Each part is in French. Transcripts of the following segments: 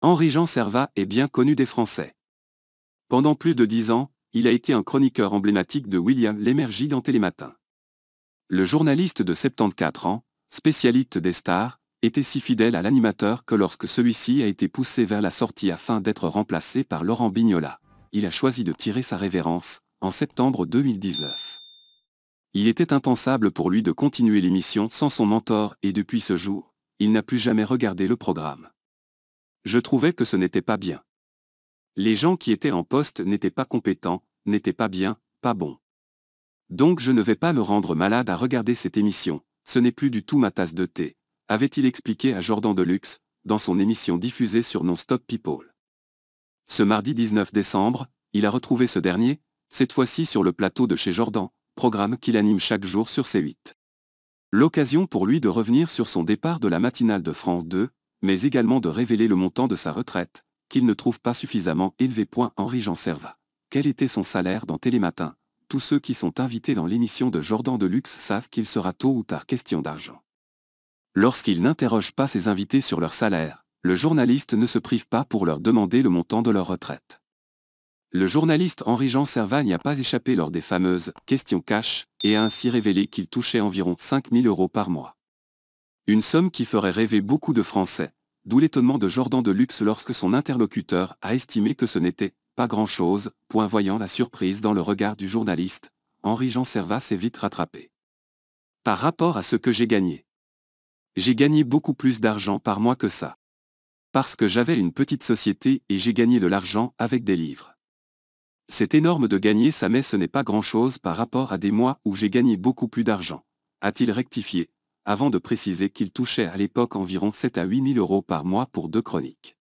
Henri-Jean Servat est bien connu des Français. Pendant plus de dix ans, il a été un chroniqueur emblématique de William Lémergie dans Télématin. Le journaliste de 74 ans, spécialiste des stars, était si fidèle à l'animateur que lorsque celui-ci a été poussé vers la sortie afin d'être remplacé par Laurent Bignola, il a choisi de tirer sa révérence, en septembre 2019. Il était impensable pour lui de continuer l'émission sans son mentor et depuis ce jour, il n'a plus jamais regardé le programme. Je trouvais que ce n'était pas bien. Les gens qui étaient en poste n'étaient pas compétents, n'étaient pas bien, pas bons. Donc je ne vais pas me rendre malade à regarder cette émission, ce n'est plus du tout ma tasse de thé, avait-il expliqué à Jordan Deluxe, dans son émission diffusée sur Non-Stop People. Ce mardi 19 décembre, il a retrouvé ce dernier, cette fois-ci sur le plateau de chez Jordan, programme qu'il anime chaque jour sur C8. L'occasion pour lui de revenir sur son départ de la matinale de France 2, mais également de révéler le montant de sa retraite, qu'il ne trouve pas suffisamment élevé. Henri jean Serva. Quel était son salaire dans Télématin Tous ceux qui sont invités dans l'émission de Jordan Deluxe savent qu'il sera tôt ou tard question d'argent. Lorsqu'il n'interroge pas ses invités sur leur salaire, le journaliste ne se prive pas pour leur demander le montant de leur retraite. Le journaliste Henri-Jean Servat n'y a pas échappé lors des fameuses « questions cash » et a ainsi révélé qu'il touchait environ 5000 euros par mois. Une somme qui ferait rêver beaucoup de Français, d'où l'étonnement de Jordan de Luxe lorsque son interlocuteur a estimé que ce n'était pas grand-chose, point voyant la surprise dans le regard du journaliste, Henri-Jean Servat s'est vite rattrapé. Par rapport à ce que j'ai gagné. J'ai gagné beaucoup plus d'argent par mois que ça. Parce que j'avais une petite société et j'ai gagné de l'argent avec des livres. C'est énorme de gagner ça mais ce n'est pas grand-chose par rapport à des mois où j'ai gagné beaucoup plus d'argent, a-t-il rectifié, avant de préciser qu'il touchait à l'époque environ 7 à 8 000 euros par mois pour deux chroniques.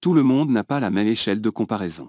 Tout le monde n'a pas la même échelle de comparaison.